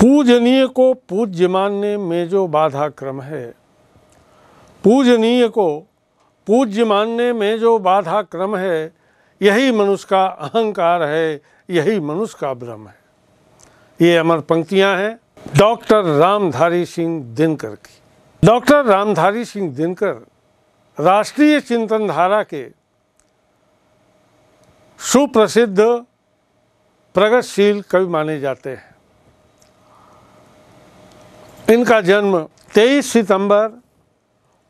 पूजनीय को पूज्य मानने में जो बाधा क्रम है पूजनीय को पूज्य मानने में जो बाधा क्रम है यही मनुष्य का अहंकार है यही मनुष्य का भ्रम है ये अमर पंक्तियां हैं डॉक्टर रामधारी सिंह दिनकर की डॉक्टर रामधारी सिंह दिनकर राष्ट्रीय चिंतन धारा के सुप्रसिद्ध प्रगतिशील कवि माने जाते हैं इनका जन्म 23 सितंबर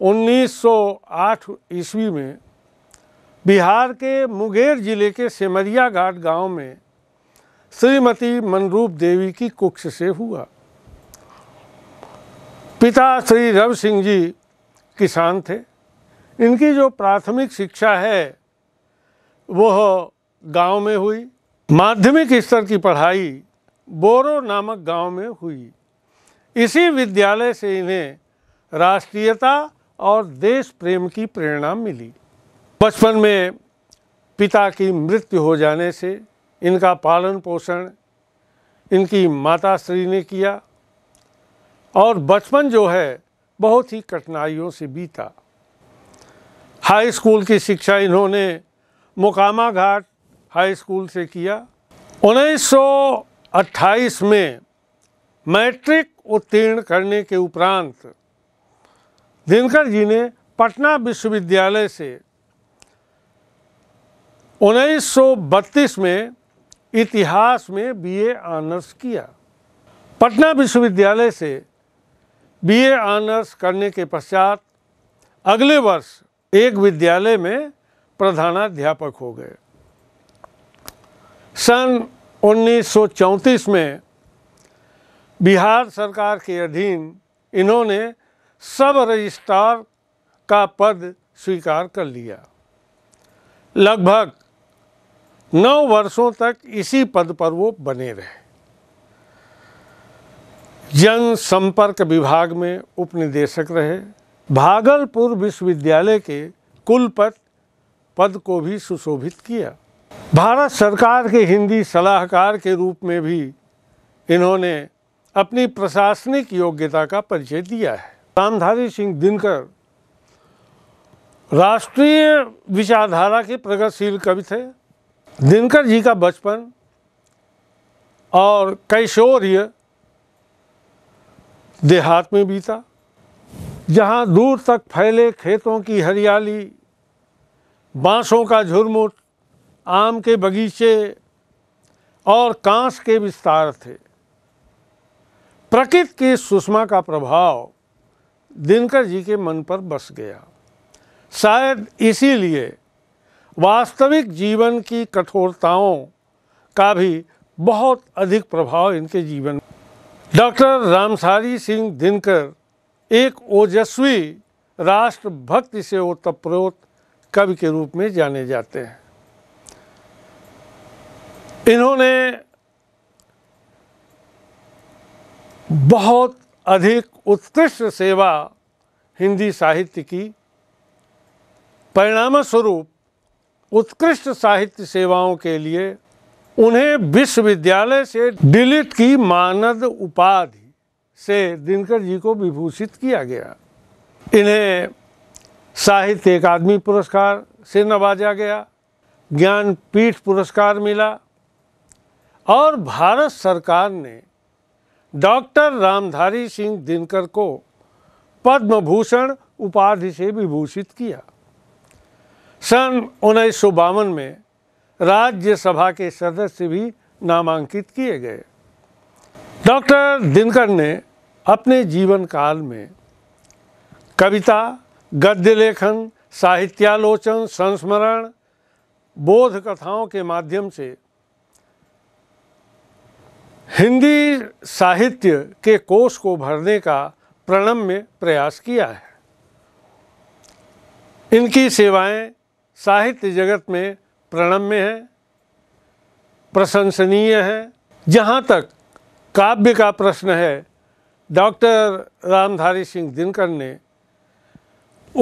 1908 ईस्वी में बिहार के मुंगेर जिले के सेमरिया घाट गाँव में श्रीमती मनरूप देवी की कुक्ष से हुआ पिता श्री रवि सिंह जी किसान थे इनकी जो प्राथमिक शिक्षा है वह गांव में हुई माध्यमिक स्तर की पढ़ाई बोरो नामक गांव में हुई इसी विद्यालय से इन्हें राष्ट्रीयता और देश प्रेम की प्रेरणा मिली बचपन में पिता की मृत्यु हो जाने से इनका पालन पोषण इनकी माता श्री ने किया और बचपन जो है बहुत ही कठिनाइयों से बीता हाई स्कूल की शिक्षा इन्होंने मुकामा घाट हाई स्कूल से किया 1928 में मैट्रिक उत्तीर्ण करने के उपरांत दिनकर जी ने पटना विश्वविद्यालय से 1932 में इतिहास में बीए ऑनर्स किया पटना विश्वविद्यालय से बीए ऑनर्स करने के पश्चात अगले वर्ष एक विद्यालय में प्रधानाध्यापक हो गए सन 1934 में बिहार सरकार के अधीन इन्होंने सब रजिस्ट्रार का पद स्वीकार कर लिया लगभग नौ वर्षों तक इसी पद पर वो बने रहे जनसंपर्क विभाग में उपनिदेशक रहे भागलपुर विश्वविद्यालय के कुलपति पद को भी सुशोभित किया भारत सरकार के हिंदी सलाहकार के रूप में भी इन्होंने अपनी प्रशासनिक योग्यता का परिचय दिया है रामधारी सिंह दिनकर राष्ट्रीय विचारधारा के प्रगतिशील कवि थे दिनकर जी का बचपन और कैशोर्य देहात में बीता जहाँ दूर तक फैले खेतों की हरियाली बांसों का झुरमुट आम के बगीचे और कांस के विस्तार थे प्रकृति की सुषमा का प्रभाव दिनकर जी के मन पर बस गया शायद इसीलिए वास्तविक जीवन की कठोरताओं का भी बहुत अधिक प्रभाव इनके जीवन डॉक्टर रामसारी सिंह दिनकर एक ओजस्वी राष्ट्रभक्ति से ओतप्रोत कवि के रूप में जाने जाते हैं इन्होंने बहुत अधिक उत्कृष्ट सेवा हिंदी साहित्य की परिणाम स्वरूप उत्कृष्ट साहित्य सेवाओं के लिए उन्हें विश्वविद्यालय से डिलीट की मानद उपाधि से दिनकर जी को विभूषित किया गया इन्हें साहित्य अकादमी पुरस्कार से नवाजा गया ज्ञानपीठ पुरस्कार मिला और भारत सरकार ने डॉक्टर रामधारी सिंह दिनकर को पद्म भूषण उपाधि से विभूषित किया सन उन्नीस में राज्यसभा के सदस्य भी नामांकित किए गए डॉक्टर दिनकर ने अपने जीवन काल में कविता गद्य लेखन साहित्यालोचन संस्मरण बोध कथाओं के माध्यम से हिंदी साहित्य के कोष को भरने का प्रणम्य प्रयास किया है इनकी सेवाएं साहित्य जगत में प्रणम्य हैं प्रशंसनीय हैं जहाँ तक काव्य का प्रश्न है डॉक्टर रामधारी सिंह दिनकर ने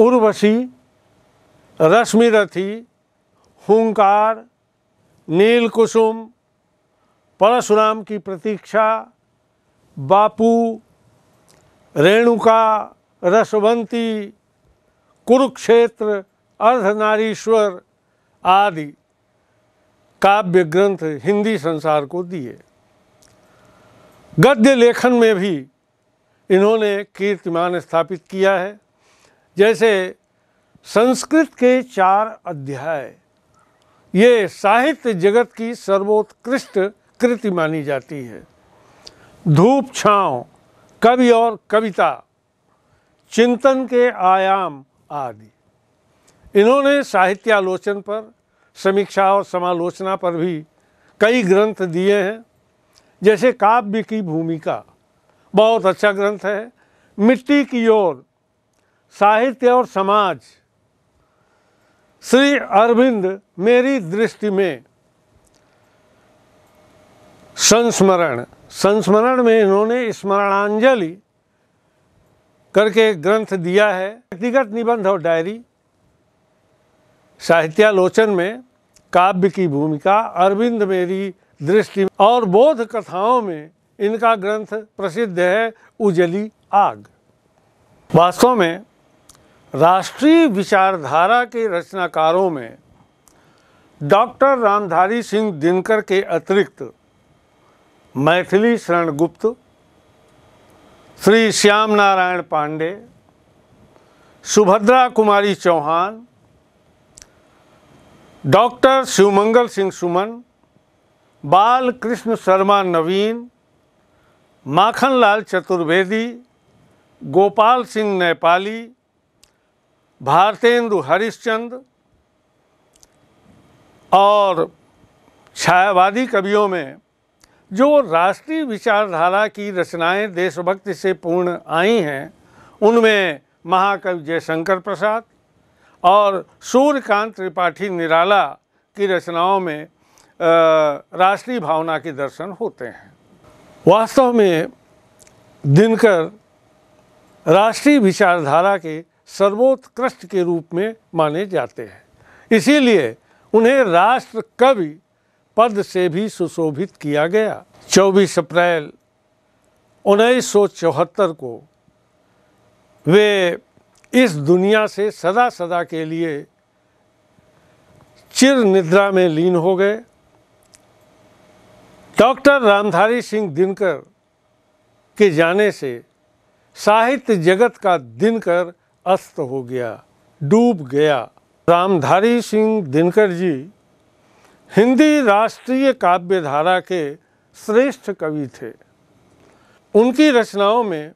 उर्वशी रश्मिरथी नील नीलकुसुम परशुराम की प्रतीक्षा बापू रेणुका रसवंती कुरुक्षेत्र अर्धनारीश्वर आदि काव्य ग्रंथ हिंदी संसार को दिए गद्य लेखन में भी इन्होंने कीर्तिमान स्थापित किया है जैसे संस्कृत के चार अध्याय ये साहित्य जगत की सर्वोत्कृष्ट कृति मानी जाती है धूप छाँव कवि और कविता चिंतन के आयाम आदि इन्होंने साहित्यालोचन पर समीक्षा और समालोचना पर भी कई ग्रंथ दिए हैं जैसे काव्य की भूमिका बहुत अच्छा ग्रंथ है मिट्टी की ओर साहित्य और समाज श्री अरविंद मेरी दृष्टि में संस्मरण संस्मरण में इन्होंने स्मरणांजलि करके ग्रंथ दिया है व्यक्तिगत निबंध और डायरी साहित्यालोचन में काव्य की भूमिका अरविंद मेरी दृष्टि और बोध कथाओं में इनका ग्रंथ प्रसिद्ध है उजली आग वास्तव में राष्ट्रीय विचारधारा के रचनाकारों में डॉक्टर रामधारी सिंह दिनकर के अतिरिक्त मैथिली शरण गुप्त श्री श्याम नारायण पांडे सुभद्रा कुमारी चौहान डॉक्टर शिवमंगल सिंह सुमन बाल कृष्ण शर्मा नवीन माखनलाल चतुर्वेदी गोपाल सिंह नेपाली भारतेंदु हरिश्चंद और छायावादी कवियों में जो राष्ट्रीय विचारधारा की रचनाएं देशभक्ति से पूर्ण आई हैं उनमें महाकवि जयशंकर प्रसाद और सूर्यकांत त्रिपाठी निराला की रचनाओं में राष्ट्रीय भावना के दर्शन होते हैं वास्तव में दिनकर राष्ट्रीय विचारधारा के सर्वोत्कृष्ट के रूप में माने जाते हैं इसीलिए उन्हें राष्ट्र कवि पद से भी सुशोभित किया गया 24 अप्रैल उन्नीस को वे इस दुनिया से सदा सदा के लिए चिर निद्रा में लीन हो गए डॉक्टर रामधारी सिंह दिनकर के जाने से साहित्य जगत का दिनकर अस्त हो गया डूब गया रामधारी सिंह दिनकर जी हिंदी राष्ट्रीय काव्य धारा के श्रेष्ठ कवि थे उनकी रचनाओं में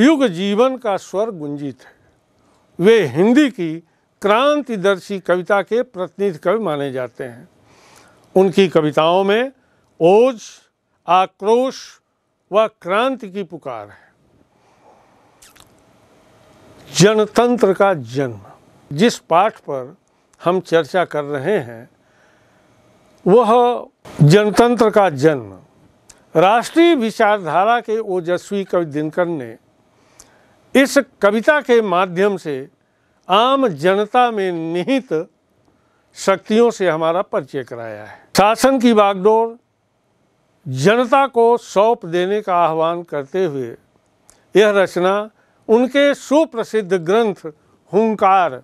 युग जीवन का स्वर गुंजित है वे हिंदी की क्रांतिदर्शी कविता के प्रतिनिधि कवि माने जाते हैं उनकी कविताओं में ओज आक्रोश व क्रांति की पुकार है जनतंत्र का जन्म जिस पाठ पर हम चर्चा कर रहे हैं वह जनतंत्र का जन्म राष्ट्रीय विचारधारा के ओजस्वी कवि दिनकर ने इस कविता के माध्यम से आम जनता में निहित शक्तियों से हमारा परिचय कराया है शासन की बागडोर जनता को सौंप देने का आह्वान करते हुए यह रचना उनके सुप्रसिद्ध ग्रंथ हुंकार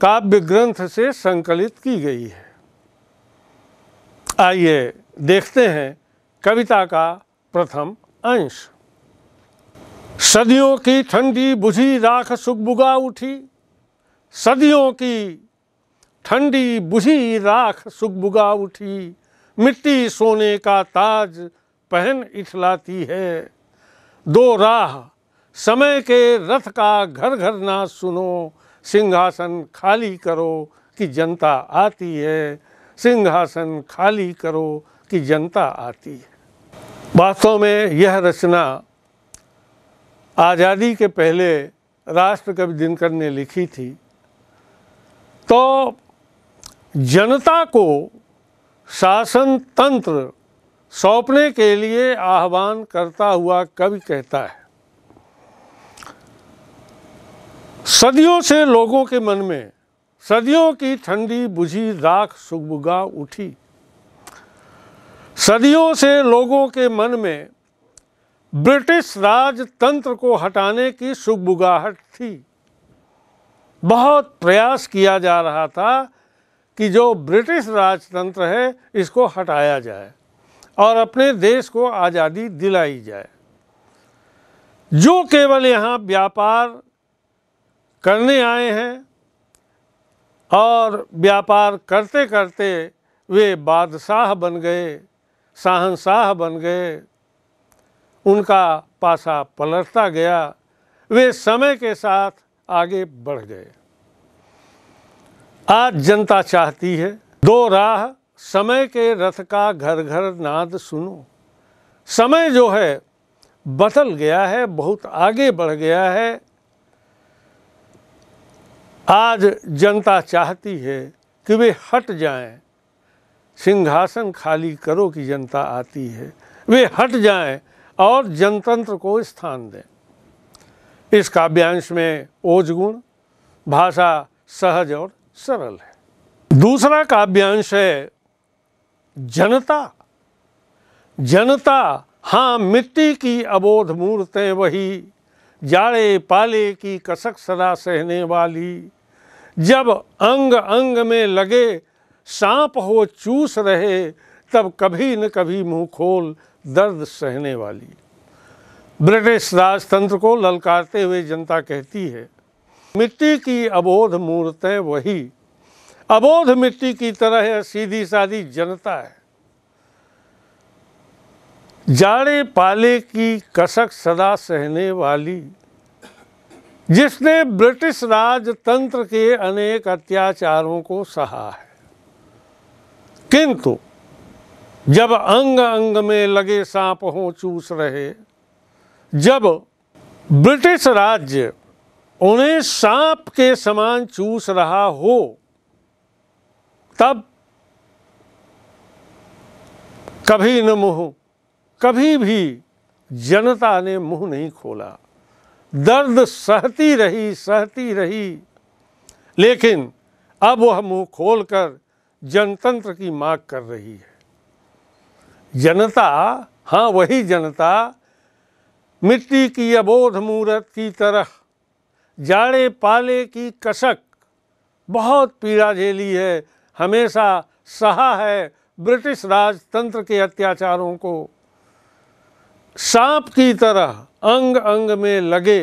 काव्य ग्रंथ से संकलित की गई है आइए देखते हैं कविता का प्रथम अंश सदियों की ठंडी बुझी राख सुखबुगा उठी सदियों की ठंडी बुझी राख सुखबुगा उठी मिट्टी सोने का ताज पहन इठलाती है दो राह समय के रथ का घर घर ना सुनो सिंहासन खाली करो कि जनता आती है सिंहासन खाली करो कि जनता आती है वास्तव में यह रचना आज़ादी के पहले राष्ट्रकवि दिनकर ने लिखी थी तो जनता को शासन तंत्र सौंपने के लिए आह्वान करता हुआ कवि कहता है सदियों से लोगों के मन में सदियों की ठंडी बुझी राख सुगबुगा उठी सदियों से लोगों के मन में ब्रिटिश राजतंत्र को हटाने की सुगबुगाहट थी बहुत प्रयास किया जा रहा था कि जो ब्रिटिश राजतंत्र है इसको हटाया जाए और अपने देश को आज़ादी दिलाई जाए जो केवल यहाँ व्यापार करने आए हैं और व्यापार करते करते वे बादशाह बन गए शाहनशाह बन गए उनका पासा पलटता गया वे समय के साथ आगे बढ़ गए आज जनता चाहती है दो राह समय के रथ का घर घर नाद सुनो समय जो है बदल गया है बहुत आगे बढ़ गया है आज जनता चाहती है कि वे हट जाएं सिंहासन खाली करो कि जनता आती है वे हट जाएं और जनतंत्र को स्थान दें इस काव्यांश में ओज गुण भाषा सहज और सरल है दूसरा काव्यांश है जनता जनता हाँ मिट्टी की अबोध मूर्तें वही जाड़े पाले की कसक सदा सहने वाली जब अंग अंग में लगे सांप हो चूस रहे तब कभी न कभी मुंह खोल दर्द सहने वाली ब्रिटिश राजतंत्र को ललकारते हुए जनता कहती है मिट्टी की अबोध मूर्तें वही अबोध मिट्टी की तरह है सीधी सादी जनता है जाड़े पाले की कसक सदा सहने वाली जिसने ब्रिटिश राजतंत्र के अनेक अत्याचारों को सहा है किंतु जब अंग अंग में लगे सांप हो चूस रहे जब ब्रिटिश राज्य उन्हें सांप के समान चूस रहा हो तब कभी न मुंह कभी भी जनता ने मुंह नहीं खोला दर्द सहती रही सहती रही लेकिन अब वह मुंह खोलकर जनतंत्र की मांग कर रही है जनता हाँ वही जनता मिट्टी की अबोध मूरत की तरह जाड़े पाले की कशक बहुत पीड़ा झेली है हमेशा सहा है ब्रिटिश राजतंत्र के अत्याचारों को सांप की तरह अंग अंग में लगे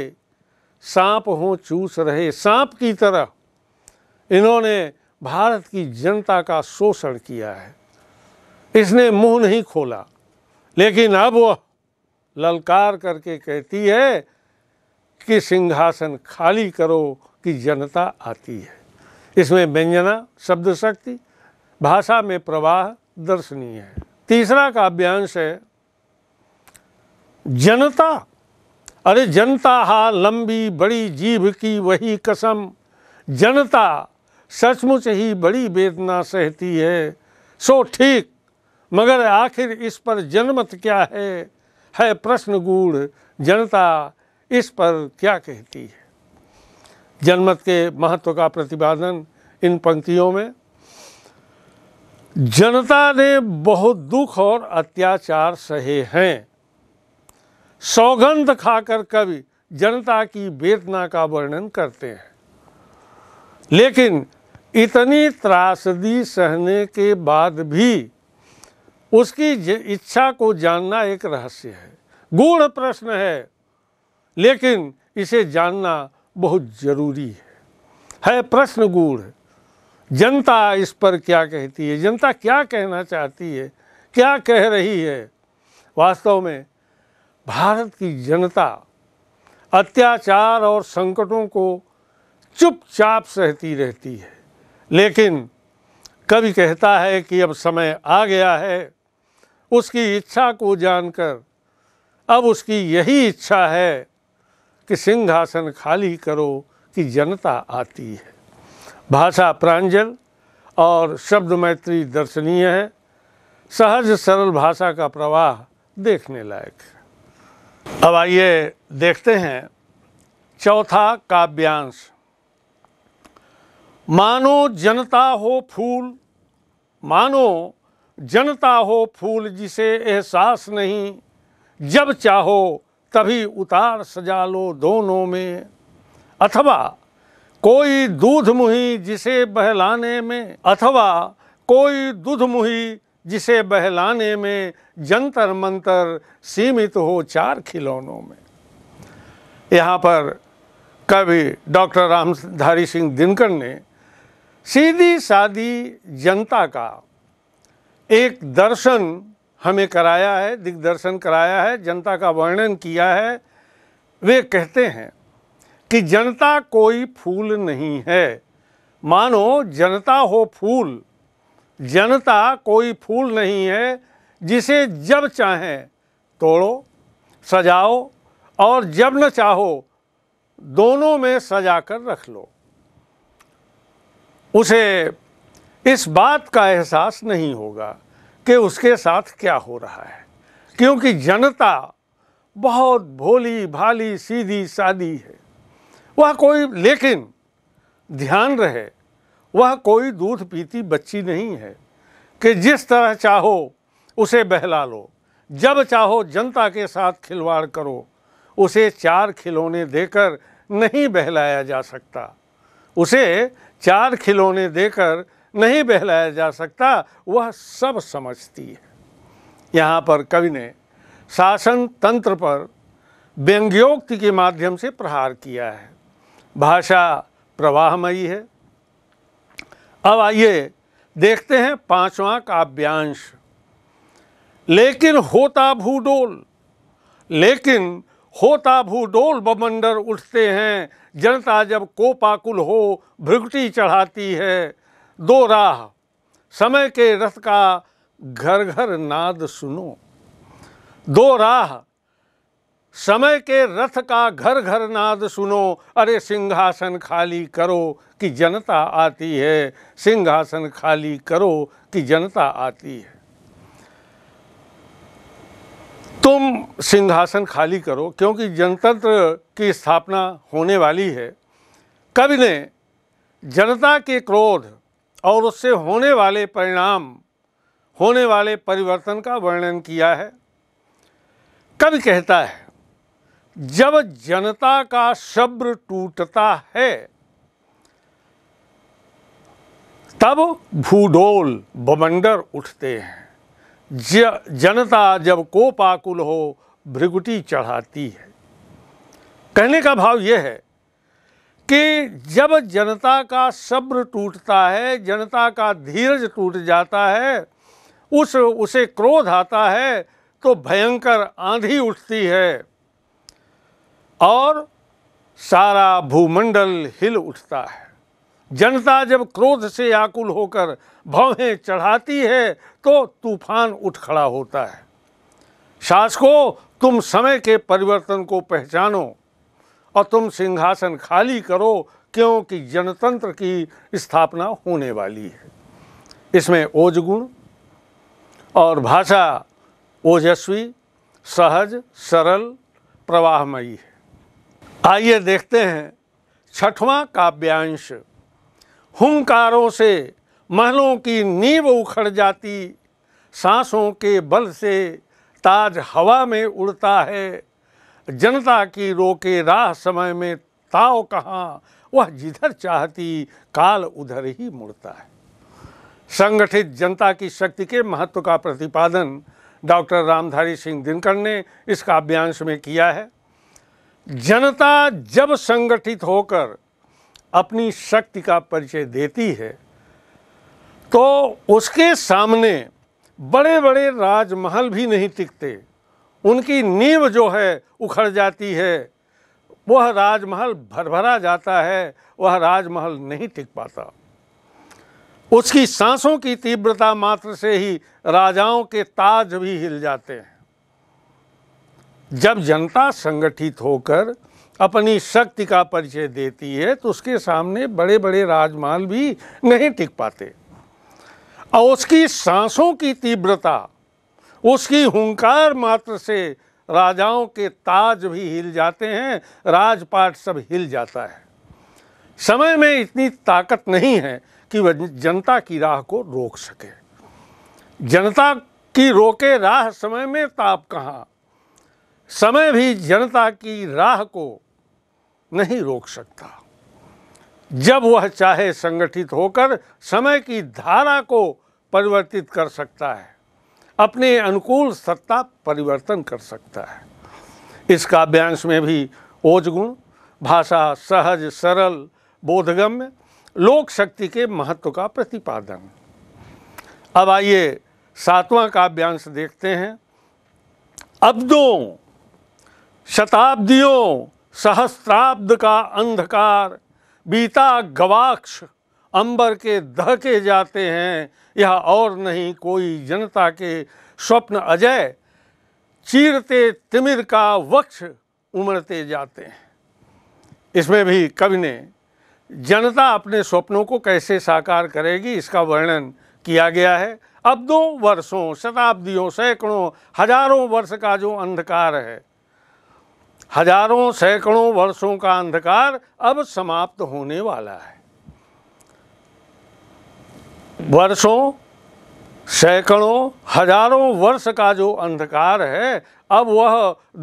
सांप हो चूस रहे सांप की तरह इन्होंने भारत की जनता का शोषण किया है इसने मुंह नहीं खोला लेकिन अब वह ललकार करके कहती है कि सिंहासन खाली करो कि जनता आती है इसमें व्यंजना शब्द शक्ति भाषा में प्रवाह दर्शनीय है तीसरा काव्यांश है जनता अरे जनता हा लंबी बड़ी जीभ की वही कसम जनता सचमुच ही बड़ी वेदना सहती है सो ठीक मगर आखिर इस पर जनमत क्या है है प्रश्न गूढ़ जनता इस पर क्या कहती है जनमत के महत्व का प्रतिपादन इन पंक्तियों में जनता ने बहुत दुख और अत्याचार सहे हैं सौगंध खाकर कवि जनता की वेदना का वर्णन करते हैं लेकिन इतनी त्रासदी सहने के बाद भी उसकी इच्छा को जानना एक रहस्य है गूढ़ प्रश्न है लेकिन इसे जानना बहुत जरूरी है है प्रश्न गूढ़ जनता इस पर क्या कहती है जनता क्या कहना चाहती है क्या कह रही है वास्तव में भारत की जनता अत्याचार और संकटों को चुपचाप सहती रहती है लेकिन कवि कहता है कि अब समय आ गया है उसकी इच्छा को जानकर अब उसकी यही इच्छा है कि सिंहासन खाली करो कि जनता आती है भाषा प्रांजल और शब्द मैत्री दर्शनीय है सहज सरल भाषा का प्रवाह देखने लायक है अब आइए देखते हैं चौथा काव्यांश मानो जनता हो फूल मानो जनता हो फूल जिसे एहसास नहीं जब चाहो तभी उतार सजा लो दोनों में अथवा कोई दूध मुही जिसे बहलाने में अथवा कोई दूध मुही जिसे बहलाने में जंतर मंतर सीमित हो चार खिलौनों में यहाँ पर कवि डॉक्टर रामधारी सिंह दिनकर ने सीधी सादी जनता का एक दर्शन हमें कराया है दिग्दर्शन कराया है जनता का वर्णन किया है वे कहते हैं कि जनता कोई फूल नहीं है मानो जनता हो फूल जनता कोई फूल नहीं है जिसे जब चाहें तोड़ो सजाओ और जब न चाहो दोनों में सजा कर रख लो उसे इस बात का एहसास नहीं होगा कि उसके साथ क्या हो रहा है क्योंकि जनता बहुत भोली भाली सीधी सादी है वह कोई लेकिन ध्यान रहे वह कोई दूध पीती बच्ची नहीं है कि जिस तरह चाहो उसे बहला लो जब चाहो जनता के साथ खिलवाड़ करो उसे चार खिलौने देकर नहीं बहलाया जा सकता उसे चार खिलौने देकर नहीं बहलाया जा सकता वह सब समझती है यहाँ पर कवि ने शासन तंत्र पर व्यंग्योक्ति के माध्यम से प्रहार किया है भाषा प्रवाहमयी है अब आइए देखते हैं पांचवा काव्यांश लेकिन होता भूडोल लेकिन होता भूडोल बमंडर उठते हैं जनता जब कोपाकुल हो भ्रगटी चढ़ाती है दो राह समय के रथ का घर घर नाद सुनो दो राह समय के रथ का घर घर नाद सुनो अरे सिंहासन खाली करो कि जनता आती है सिंहासन खाली करो कि जनता आती है तुम सिंहासन खाली करो क्योंकि जनतंत्र की स्थापना होने वाली है कवि ने जनता के क्रोध और उससे होने वाले परिणाम होने वाले परिवर्तन का वर्णन किया है कवि कहता है जब जनता का शब्र टूटता है तब भूडोल बमंडर उठते हैं जनता जब कोपाकुल हो भ्रिगुटी चढ़ाती है कहने का भाव यह है कि जब जनता का सब्र टूटता है जनता का धीरज टूट जाता है उस उसे क्रोध आता है तो भयंकर आंधी उठती है और सारा भूमंडल हिल उठता है जनता जब क्रोध से आकुल होकर भवें चढ़ाती है तो तूफान उठ खड़ा होता है शासकों तुम समय के परिवर्तन को पहचानो और तुम सिंहासन खाली करो क्योंकि जनतंत्र की स्थापना होने वाली है इसमें ओज गुण और भाषा ओजस्वी सहज सरल प्रवाहमयी है आइए देखते हैं छठवां काव्यांश हुंकारों से महलों की नींव उखड़ जाती सांसों के बल से ताज हवा में उड़ता है जनता की रोके राह समय में ताव कहाँ वह जिधर चाहती काल उधर ही मुड़ता है संगठित जनता की शक्ति के महत्व का प्रतिपादन डॉक्टर रामधारी सिंह दिनकर ने इस काव्यांश में किया है जनता जब संगठित होकर अपनी शक्ति का परिचय देती है तो उसके सामने बड़े बड़े राजमहल भी नहीं टिकते उनकी नींव जो है उखड़ जाती है वह राजमहल भरभरा जाता है वह राजमहल नहीं टिक पाता उसकी सांसों की तीव्रता मात्र से ही राजाओं के ताज भी हिल जाते हैं जब जनता संगठित होकर अपनी शक्ति का परिचय देती है तो उसके सामने बड़े बड़े राजमाल भी नहीं टिक पाते और उसकी सांसों की तीव्रता उसकी हुंकार मात्र से राजाओं के ताज भी हिल जाते हैं राजपाट सब हिल जाता है समय में इतनी ताकत नहीं है कि वह जनता की राह को रोक सके जनता की रोके राह समय में ताप तो कहाँ समय भी जनता की राह को नहीं रोक सकता जब वह चाहे संगठित होकर समय की धारा को परिवर्तित कर सकता है अपने अनुकूल सत्ता परिवर्तन कर सकता है इस काव्यांश में भी ओज गुण भाषा सहज सरल बोधगम्य लोक शक्ति के महत्व का प्रतिपादन अब आइए सातवां काव्यांश देखते हैं अब्दों शताब्दियों सहस्त्राब्द का अंधकार बीता गवाक्ष अंबर के दहके जाते हैं यह और नहीं कोई जनता के स्वप्न अजय चीरते तिमिर का वक्ष उमड़ते जाते हैं इसमें भी कवि ने जनता अपने स्वप्नों को कैसे साकार करेगी इसका वर्णन किया गया है अब दो वर्षों शताब्दियों सैकड़ों हजारों वर्ष का जो अंधकार है हजारों सैकड़ों वर्षों का अंधकार अब समाप्त होने वाला है वर्षों सैकड़ों हजारों वर्ष का जो अंधकार है अब वह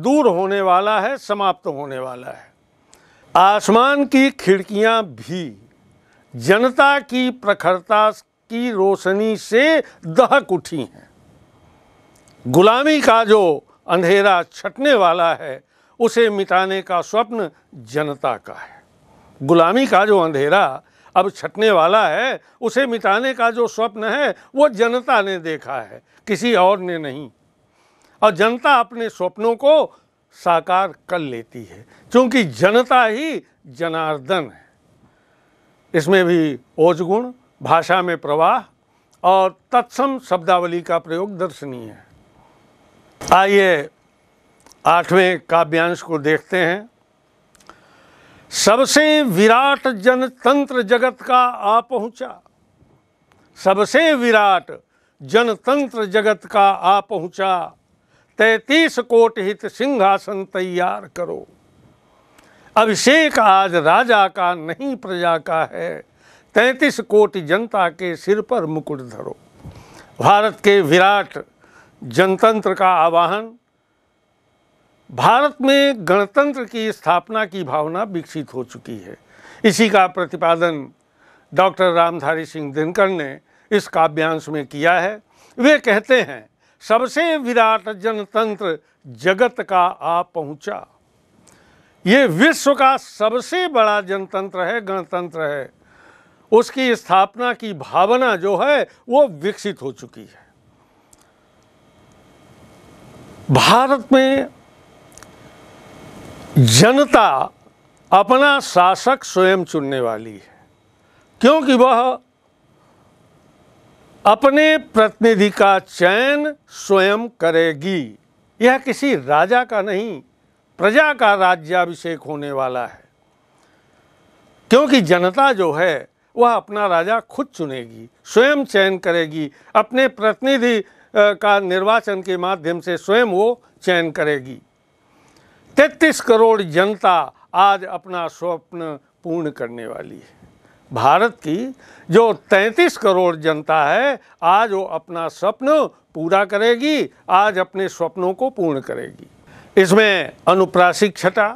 दूर होने वाला है समाप्त होने वाला है आसमान की खिड़कियां भी जनता की प्रखरता की रोशनी से दहक उठी हैं गुलामी का जो अंधेरा छटने वाला है उसे मिटाने का स्वप्न जनता का है गुलामी का जो अंधेरा अब छटने वाला है उसे मिटाने का जो स्वप्न है वो जनता ने देखा है किसी और ने नहीं और जनता अपने स्वप्नों को साकार कर लेती है क्योंकि जनता ही जनार्दन है इसमें भी ओजगुण भाषा में प्रवाह और तत्सम शब्दावली का प्रयोग दर्शनीय है आइए आठवें काव्यांश को देखते हैं सबसे विराट जनतंत्र जगत का आ पहुंचा सबसे विराट जनतंत्र जगत का आ पहुंचा तैतीस कोट हित सिंहासन तैयार करो अभिषेक आज राजा का नहीं प्रजा का है तैतीस कोटि जनता के सिर पर मुकुट धरो भारत के विराट जनतंत्र का आवाहन भारत में गणतंत्र की स्थापना की भावना विकसित हो चुकी है इसी का प्रतिपादन डॉक्टर रामधारी सिंह दिनकर ने इस काव्यांश में किया है वे कहते हैं सबसे विराट जनतंत्र जगत का आ पहुंचा ये विश्व का सबसे बड़ा जनतंत्र है गणतंत्र है उसकी स्थापना की भावना जो है वो विकसित हो चुकी है भारत में जनता अपना शासक स्वयं चुनने वाली है क्योंकि वह अपने प्रतिनिधि का चयन स्वयं करेगी यह किसी राजा का नहीं प्रजा का राज्याभिषेक होने वाला है क्योंकि जनता जो है वह अपना राजा खुद चुनेगी स्वयं चयन करेगी अपने प्रतिनिधि का निर्वाचन के माध्यम से स्वयं वो चयन करेगी तैतीस करोड़ जनता आज अपना स्वप्न पूर्ण करने वाली है भारत की जो 33 करोड़ जनता है आज वो अपना स्वप्न पूरा करेगी आज अपने स्वप्नों को पूर्ण करेगी इसमें अनुप्रासिक छटा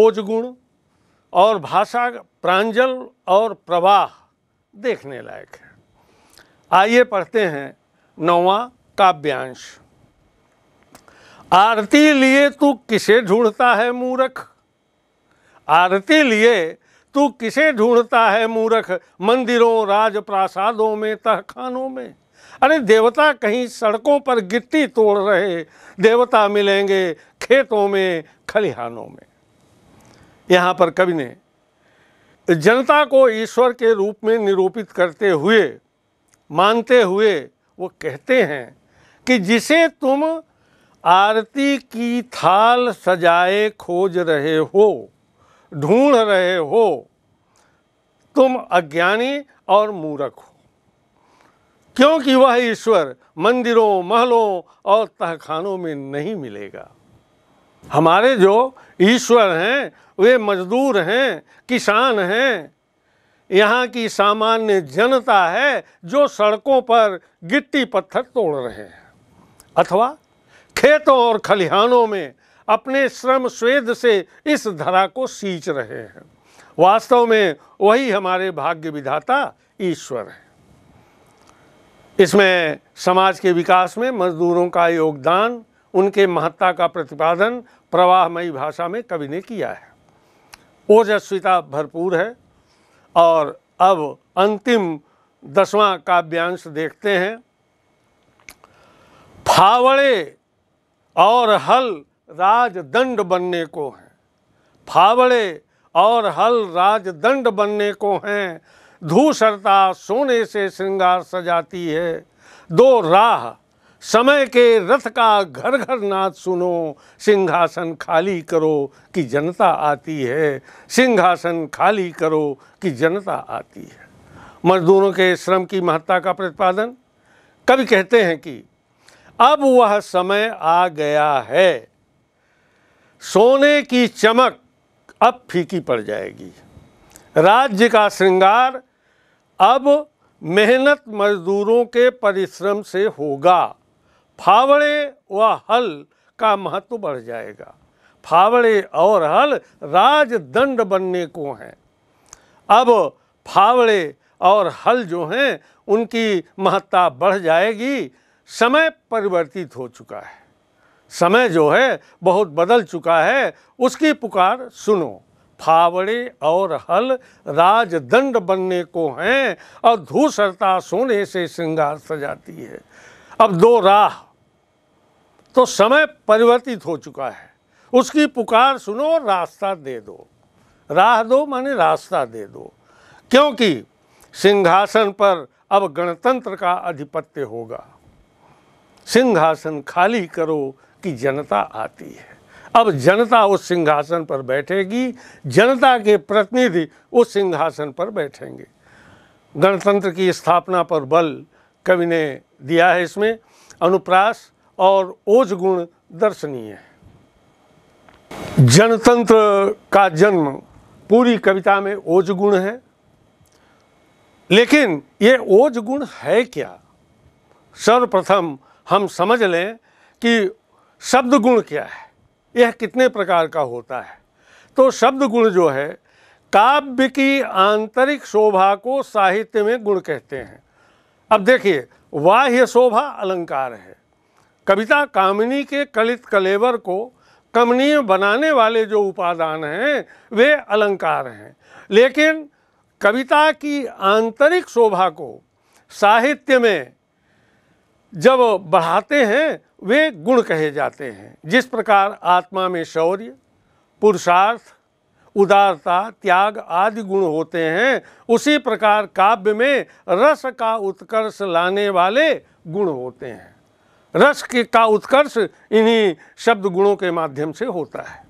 ओज गुण और भाषा प्रांजल और प्रवाह देखने लायक है आइए पढ़ते हैं नौवा काव्यांश आरती लिए तू किसे ढूंढता है मूरख आरती लिए तू किसे ढूंढता है मूरख मंदिरों राज प्रासादों में तहखानों में अरे देवता कहीं सड़कों पर गिट्टी तोड़ रहे देवता मिलेंगे खेतों में खलिहानों में यहाँ पर कवि ने जनता को ईश्वर के रूप में निरूपित करते हुए मानते हुए वो कहते हैं कि जिसे तुम आरती की थाल सजाए खोज रहे हो ढूंढ रहे हो तुम अज्ञानी और मूरख हो क्योंकि वह ईश्वर मंदिरों महलों और तहखानों में नहीं मिलेगा हमारे जो ईश्वर हैं वे मजदूर हैं किसान हैं यहाँ की सामान्य जनता है जो सड़कों पर गिट्टी पत्थर तोड़ रहे हैं अथवा खेतों और खलिहानों में अपने श्रम स्वेद से इस धरा को सींच रहे हैं वास्तव में वही हमारे भाग्य विधाता ईश्वर है इसमें समाज के विकास में मजदूरों का योगदान उनके महत्ता का प्रतिपादन प्रवाहमयी भाषा में कवि ने किया है ओजस्विता भरपूर है और अब अंतिम दसवां काव्यांश देखते हैं फावड़े और हल राजदंड बनने को हैं फावड़े और हल राजदंड बनने को हैं धूसरता सोने से श्रृंगार सजाती है दो राह समय के रथ का घर घर नाच सुनो सिंहासन खाली करो कि जनता आती है सिंहासन खाली करो कि जनता आती है मजदूरों के श्रम की महत्ता का प्रतिपादन कभी कहते हैं कि अब वह समय आ गया है सोने की चमक अब फीकी पड़ जाएगी राज्य का श्रृंगार अब मेहनत मजदूरों के परिश्रम से होगा फावड़े व हल का महत्व बढ़ जाएगा फावड़े और हल राजदंड बनने को हैं अब फावड़े और हल जो हैं उनकी महत्ता बढ़ जाएगी समय परिवर्तित हो चुका है समय जो है बहुत बदल चुका है उसकी पुकार सुनो फावड़े और हल राजदंड बनने को हैं और धूसरता सोने से श्रृंगार सजाती है अब दो राह तो समय परिवर्तित हो चुका है उसकी पुकार सुनो रास्ता दे दो राह दो माने रास्ता दे दो क्योंकि सिंहासन पर अब गणतंत्र का आधिपत्य होगा सिंहासन खाली करो कि जनता आती है अब जनता उस सिंहासन पर बैठेगी जनता के प्रतिनिधि उस सिंहासन पर बैठेंगे गणतंत्र की स्थापना पर बल कवि ने दिया है इसमें अनुप्रास और ओज गुण दर्शनीय है जनतंत्र का जन्म पूरी कविता में ओज गुण है लेकिन ये ओज गुण है क्या सर्वप्रथम हम समझ लें कि शब्द गुण क्या है यह कितने प्रकार का होता है तो शब्द गुण जो है काव्य की आंतरिक शोभा को साहित्य में गुण कहते हैं अब देखिए बाह्य शोभा अलंकार है कविता कामिनी के कलित कलेवर को कमनीय बनाने वाले जो उपादान हैं वे अलंकार हैं लेकिन कविता की आंतरिक शोभा को साहित्य में जब बढ़ाते हैं वे गुण कहे जाते हैं जिस प्रकार आत्मा में शौर्य पुरुषार्थ उदारता त्याग आदि गुण होते हैं उसी प्रकार काव्य में रस का उत्कर्ष लाने वाले गुण होते हैं रस के का उत्कर्ष इन्हीं शब्द गुणों के माध्यम से होता है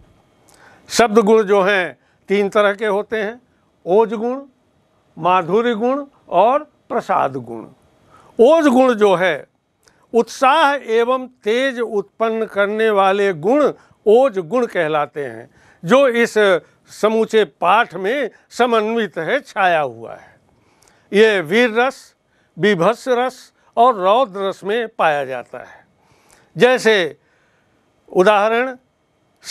शब्द गुण जो हैं तीन तरह के होते हैं ओज गुण माधुर्य गुण और प्रसाद गुण ओज गुण जो है उत्साह एवं तेज उत्पन्न करने वाले गुण ओज गुण कहलाते हैं जो इस समूचे पाठ में समन्वित है छाया हुआ है ये वीर रस विभत्स रस और रौद्र रस में पाया जाता है जैसे उदाहरण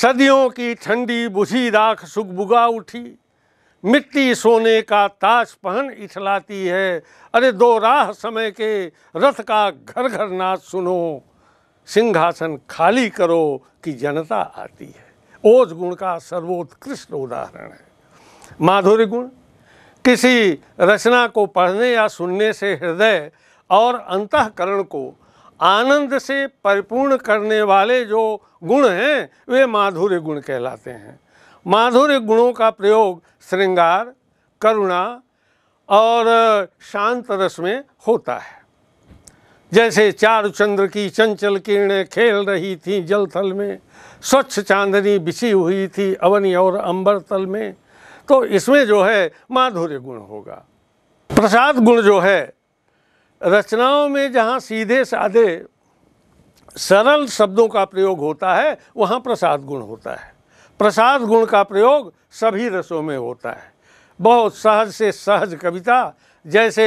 सदियों की ठंडी बुझी राख सुगबुगा उठी मिट्टी सोने का ताज पहन इछलाती है अरे दो राह समय के रथ का घर घर नाच सुनो सिंहासन खाली करो कि जनता आती है ओज गुण का सर्वोत्कृष्ट उदाहरण है माधुर्य गुण किसी रचना को पढ़ने या सुनने से हृदय और अंतकरण को आनंद से परिपूर्ण करने वाले जो गुण हैं वे माधुर्य गुण कहलाते हैं माधुर्य गुणों का प्रयोग श्रृंगार करुणा और शांत रस में होता है जैसे चार चंद्र की चंचल किरणें खेल रही थीं जल थल में स्वच्छ चांदनी बिछी हुई थी अवनी और अंबर तल में तो इसमें जो है माधुर्य गुण होगा प्रसाद गुण जो है रचनाओं में जहाँ सीधे साधे सरल शब्दों का प्रयोग होता है वहाँ प्रसाद गुण होता है प्रसाद गुण का प्रयोग सभी रसों में होता है बहुत सहज से सहज कविता जैसे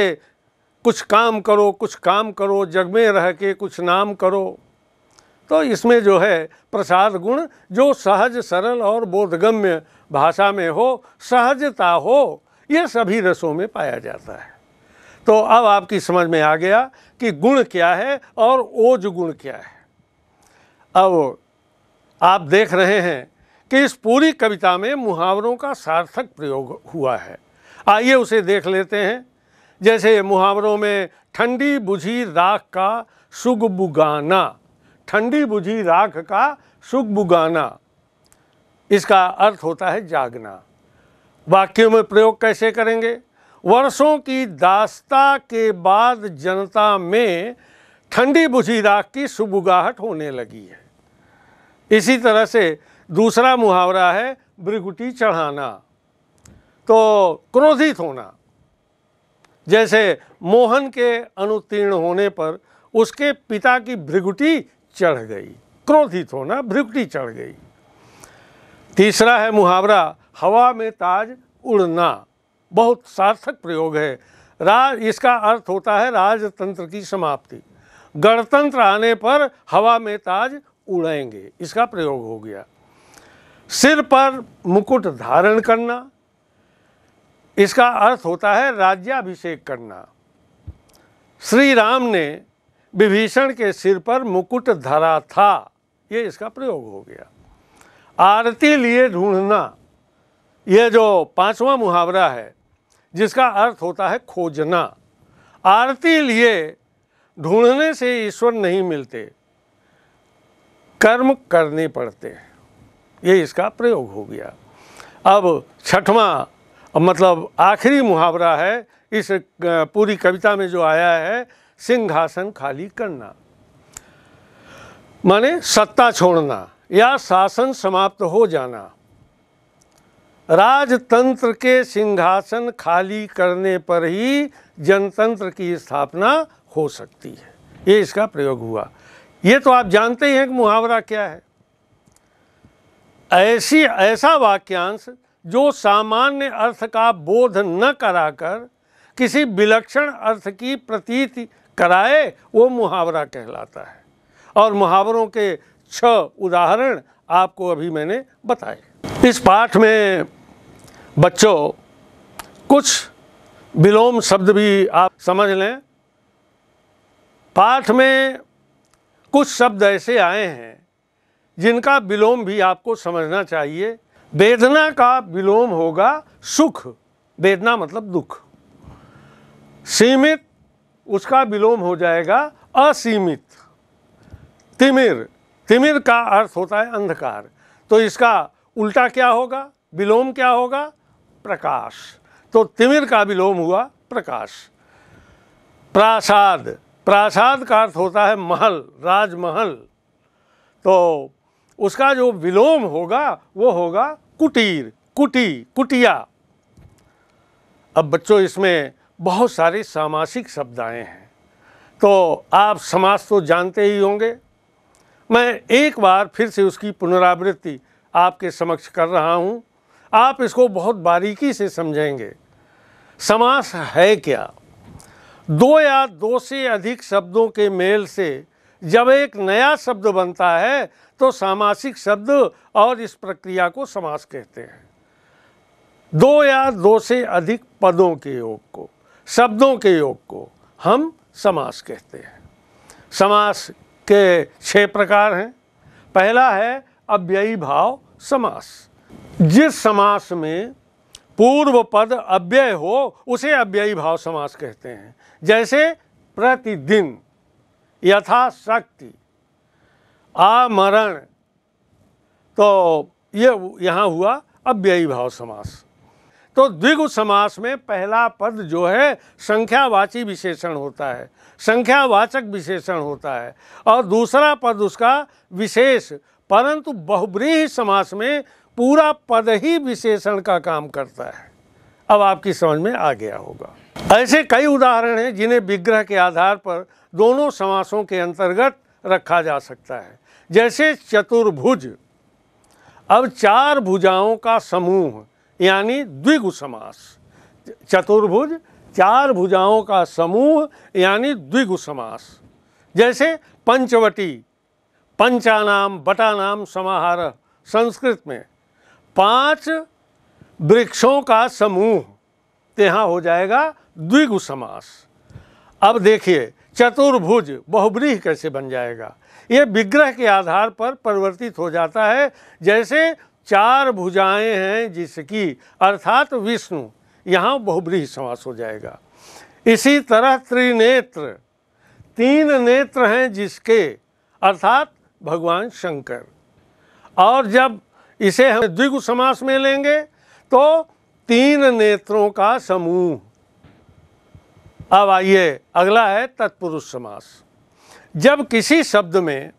कुछ काम करो कुछ काम करो जग में रह के कुछ नाम करो तो इसमें जो है प्रसाद गुण जो सहज सरल और बोधगम्य भाषा में हो सहजता हो ये सभी रसों में पाया जाता है तो अब आपकी समझ में आ गया कि गुण क्या है और ओज गुण क्या है अब आप देख रहे हैं कि इस पूरी कविता में मुहावरों का सार्थक प्रयोग हुआ है आइए उसे देख लेते हैं जैसे मुहावरों में ठंडी बुझी राख का सुगबुगाना ठंडी बुझी राख का सुगबुगाना इसका अर्थ होता है जागना वाक्यों में प्रयोग कैसे करेंगे वर्षों की दास्ता के बाद जनता में ठंडी बुझी राख की सुबुगाहट होने लगी है इसी तरह से दूसरा मुहावरा है ब्रिगुटी चढ़ाना तो क्रोधित होना जैसे मोहन के अनुत्तीर्ण होने पर उसके पिता की भ्रिगुटी चढ़ गई क्रोधित होना भ्रिगुटी चढ़ गई तीसरा है मुहावरा हवा में ताज उड़ना बहुत सार्थक प्रयोग है राज इसका अर्थ होता है राजतंत्र की समाप्ति गणतंत्र आने पर हवा में ताज उड़ेंगे इसका प्रयोग हो गया सिर पर मुकुट धारण करना इसका अर्थ होता है राज्याभिषेक करना श्री राम ने विभीषण के सिर पर मुकुट धरा था ये इसका प्रयोग हो गया आरती लिए ढूंढना ये जो पांचवा मुहावरा है जिसका अर्थ होता है खोजना आरती लिए ढूंढने से ईश्वर नहीं मिलते कर्म करने पड़ते हैं ये इसका प्रयोग हो गया अब छठवां मतलब आखिरी मुहावरा है इस पूरी कविता में जो आया है सिंहासन खाली करना माने सत्ता छोड़ना या शासन समाप्त हो जाना राजतंत्र के सिंहासन खाली करने पर ही जनतंत्र की स्थापना हो सकती है ये इसका प्रयोग हुआ ये तो आप जानते ही हैं कि मुहावरा क्या है ऐसी ऐसा वाक्यांश जो सामान्य अर्थ का बोध न कराकर किसी विलक्षण अर्थ की प्रतीति कराए वो मुहावरा कहलाता है और मुहावरों के छह उदाहरण आपको अभी मैंने बताए इस पाठ में बच्चों कुछ विलोम शब्द भी आप समझ लें पाठ में कुछ शब्द ऐसे आए हैं जिनका विलोम भी आपको समझना चाहिए वेदना का विलोम होगा सुख वेदना मतलब दुख सीमित उसका विलोम हो जाएगा असीमित तिमिर तिमिर का अर्थ होता है अंधकार तो इसका उल्टा क्या होगा विलोम क्या होगा प्रकाश तो तिमिर का विलोम हुआ प्रकाश प्रासाद प्रासाद का अर्थ होता है महल राजमहल तो उसका जो विलोम होगा वो होगा कुटीर कुटी कुटिया अब बच्चों इसमें बहुत सारे सामासिक शब्द आए हैं तो आप समास तो जानते ही होंगे मैं एक बार फिर से उसकी पुनरावृत्ति आपके समक्ष कर रहा हूं आप इसको बहुत बारीकी से समझेंगे समास है क्या दो या दो से अधिक शब्दों के मेल से जब एक नया शब्द बनता है तो सामासिक शब्द और इस प्रक्रिया को समास कहते हैं दो या दो से अधिक पदों के योग को शब्दों के योग को हम समास कहते हैं समास के छह प्रकार हैं पहला है अव्ययी भाव समास जिस समास में पूर्व पद अव्यय हो उसे अव्ययी भाव समास कहते हैं जैसे प्रतिदिन यथाशक्ति आमरण तो ये यहाँ हुआ अव्ययी भाव समास तो द्विगु समास में पहला पद जो है संख्यावाची विशेषण होता है संख्यावाचक विशेषण होता है और दूसरा पद उसका विशेष परंतु बहुब्रीही समास में पूरा पद ही विशेषण का काम करता है अब आपकी समझ में आ गया होगा ऐसे कई उदाहरण हैं जिन्हें विग्रह के आधार पर दोनों समासों के अंतर्गत रखा जा सकता है जैसे चतुर्भुज अब चार भुजाओं का समूह यानी द्विगु समास चतुर्भुज चार भुजाओं का समूह यानी द्विगु समास जैसे पंचवटी पंचानाम बटानाम समाहार संस्कृत में पांच वृक्षों का समूह तो यहाँ हो जाएगा द्विगु समास अब देखिए चतुर्भुज बहुब्रीह कैसे बन जाएगा ये विग्रह के आधार पर परिवर्तित हो जाता है जैसे चार भुजाएं हैं जिसकी अर्थात विष्णु यहाँ बहुब्रीह समास हो जाएगा इसी तरह त्रिनेत्र तीन नेत्र हैं जिसके अर्थात भगवान शंकर और जब इसे हम द्विगु समास में लेंगे तो तीन नेत्रों का समूह अब आइए अगला है तत्पुरुष समास जब किसी शब्द में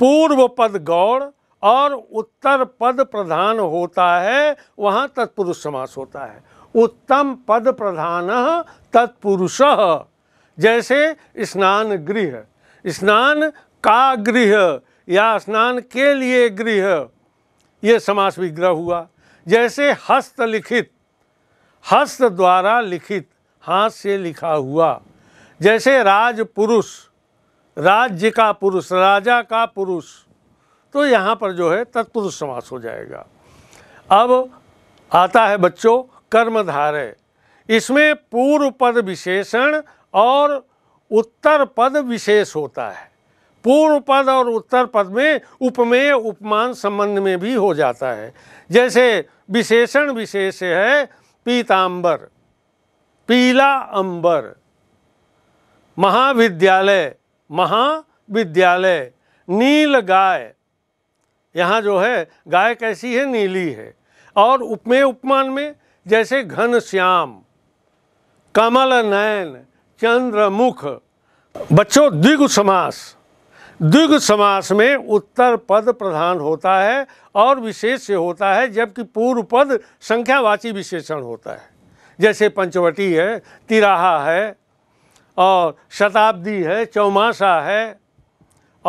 पूर्व पद गौड़ और उत्तर पद प्रधान होता है वहाँ तत्पुरुष समास होता है उत्तम पद प्रधान तत्पुरुष जैसे स्नान गृह स्नान का गृह या स्नान के लिए गृह ये समास विग्रह हुआ जैसे हस्तलिखित हस्त द्वारा लिखित हाथ से लिखा हुआ जैसे राज पुरुष राज्य का पुरुष राजा का पुरुष तो यहाँ पर जो है तत्पुरुष समास हो जाएगा अब आता है बच्चों कर्मधारय इसमें पूर्व पद विशेषण और उत्तर पद विशेष होता है पूर्व पद और उत्तर पद में उपमेय उपमान संबंध में भी हो जाता है जैसे विशेषण विशेष है पीताम्बर पीला अंबर महाविद्यालय महाविद्यालय नील गाय यहाँ जो है गाय कैसी है नीली है और उपमेय उपमान में जैसे घन श्याम कमल नयन चंद्रमुख बच्चों द्विग समास द्विग समास में उत्तर पद प्रधान होता है और विशेष से होता है जबकि पूर्व पद संख्यावाची विशेषण होता है जैसे पंचवटी है तिराहा है और शताब्दी है चौमासा है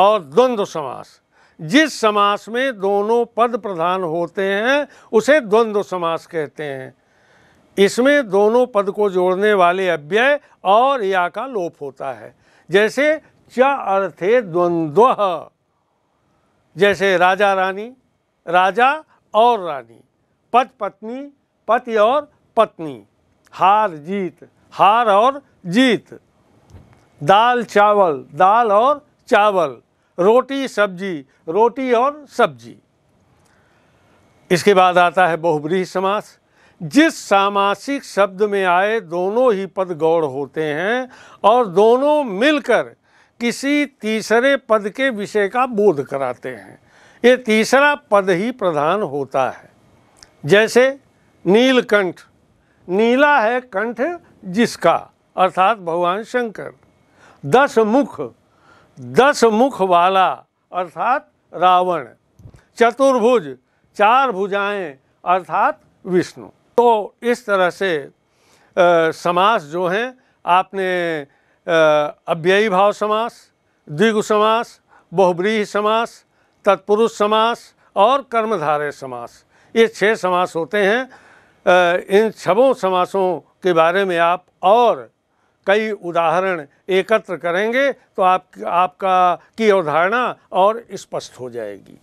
और द्वंद्व समास जिस समास में दोनों पद प्रधान होते हैं उसे द्वंद्व समास कहते हैं इसमें दोनों पद को जोड़ने वाले अव्यय और या का लोप होता है जैसे च अर्थे द्वंद्व जैसे राजा रानी राजा और रानी पति पत्नी पति और पत्नी हार जीत हार और जीत दाल चावल दाल और चावल रोटी सब्जी रोटी और सब्जी इसके बाद आता है बहुब्रीह समास जिस सामासिक शब्द में आए दोनों ही पद गौड़ होते हैं और दोनों मिलकर किसी तीसरे पद के विषय का बोध कराते हैं ये तीसरा पद ही प्रधान होता है जैसे नीलकंठ नीला है कंठ जिसका अर्थात भगवान शंकर दस मुख दस मुख वाला अर्थात रावण चतुर्भुज चार भुजाएं अर्थात विष्णु तो इस तरह से समास जो हैं आपने अव्ययी भाव समास द्विगु समास बहुब्रीह समास तत्पुरुष समास और कर्मधारय समास ये छह समास होते हैं इन सबों समासों के बारे में आप और कई उदाहरण एकत्र करेंगे तो आप आपका की अवधारणा और स्पष्ट हो जाएगी